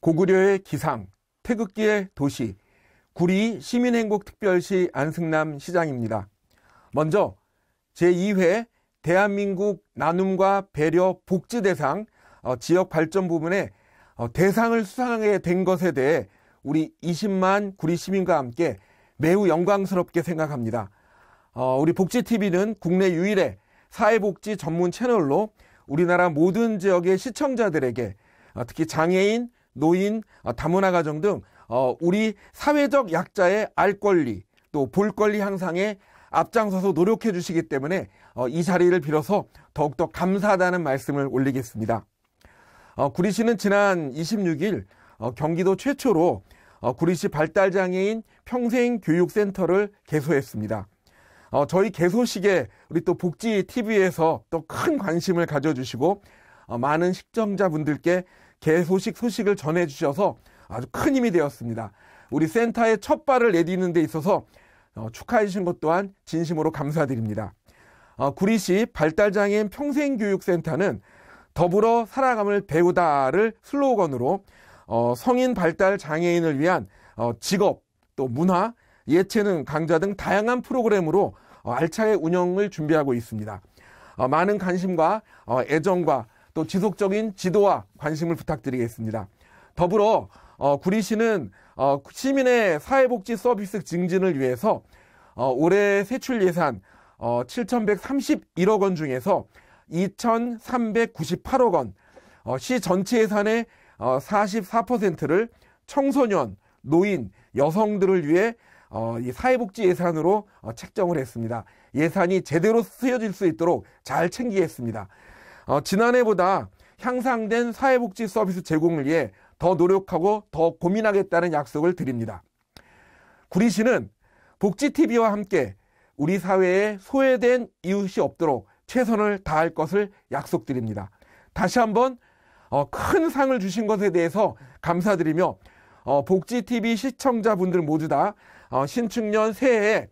고구려의 기상, 태극기의 도시, 구리 시민행복특별시 안승남 시장입니다. 먼저 제2회 대한민국 나눔과 배려 복지 대상 어, 지역 발전 부분에 어, 대상을 수상하게 된 것에 대해 우리 20만 구리 시민과 함께 매우 영광스럽게 생각합니다. 어, 우리 복지TV는 국내 유일의 사회복지 전문 채널로 우리나라 모든 지역의 시청자들에게 특히 장애인, 노인, 아, 다문화 가정 등 어, 우리 사회적 약자의 알 권리 또 볼 권리 향상에 앞장서서 노력해 주시기 때문에 어, 이 자리를 빌어서 더욱더 감사하다는 말씀을 올리겠습니다. 어, 구리시는 지난 26일 경기도 최초로 구리시 발달장애인 평생교육센터를 개소했습니다. 저희 개소식에 우리 또 복지 TV에서 또 큰 관심을 가져주시고 많은 시청자분들께 개소식 소식을 전해주셔서 아주 큰 힘이 되었습니다. 우리 센터의 첫 발을 내딛는 데 있어서 어, 축하해 주신 것 또한 진심으로 감사드립니다. 어, 구리시 발달장애인 평생교육센터는 더불어 살아감을 배우다를 슬로건으로 어, 성인 발달 장애인을 위한 직업 또 문화 예체능 강좌 등 다양한 프로그램으로 알차게 운영을 준비하고 있습니다. 많은 관심과 애정과 또 지속적인 지도와 관심을 부탁드리겠습니다. 더불어 어, 구리시는 어, 시민의 사회복지 서비스 증진을 위해서 어, 올해 세출 예산 어, 7,131억 원 중에서 2,398억 원, 어, 시 전체 예산의 어, 44%를 청소년, 노인, 여성들을 위해 어, 이 사회복지 예산으로 어, 책정을 했습니다. 예산이 제대로 쓰여질 수 있도록 잘 챙기겠습니다. 어, 지난해보다 향상된 사회복지 서비스 제공을 위해 더 노력하고 더 고민하겠다는 약속을 드립니다. 구리시는 복지TV와 함께 우리 사회에 소외된 이웃이 없도록 최선을 다할 것을 약속드립니다. 다시 한번 어, 큰 상을 주신 것에 대해서 감사드리며 어, 복지TV 시청자분들 모두 다 어, 신축년 새해에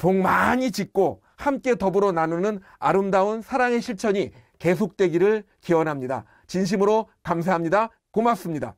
복 많이 짓고 함께 더불어 나누는 아름다운 사랑의 실천이 계속되기를 기원합니다. 진심으로 감사합니다. 고맙습니다.